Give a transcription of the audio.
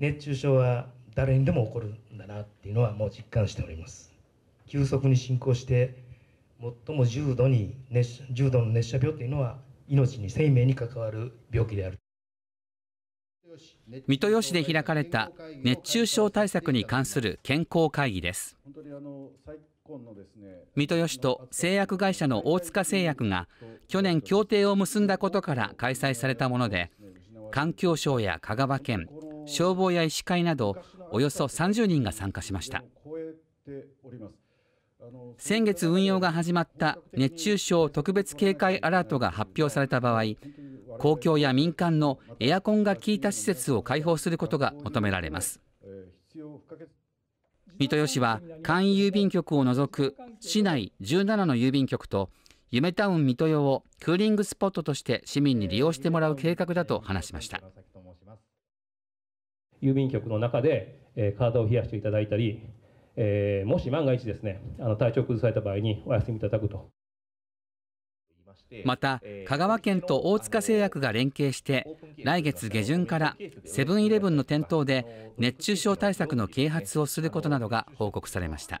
熱中症は誰にでも起こるんだなっていうのはもう実感しております急速に進行して最も重度に熱重度の熱射病というのは命に生命に関わる病気である三豊市で開かれた熱中症対策に関する健康会議です三豊市と製薬会社の大塚製薬が去年協定を結んだことから開催されたもので環境省や香川県消防や医師会などおよそ30人が参加しました先月運用が始まった熱中症特別警戒アラートが発表された場合公共や民間のエアコンが効いた施設を開放することが求められます三豊市は簡易郵便局を除く市内17の郵便局と夢タウン三豊をクーリングスポットとして市民に利用してもらう計画だと話しました。郵便局の中で、えー、体を冷やしていただいたり、えもし万が一ですねあの体調崩された場合にお休みいただくと。また香川県と大塚製薬が連携して来月下旬からセブンイレブンの店頭で熱中症対策の啓発をすることなどが報告されました。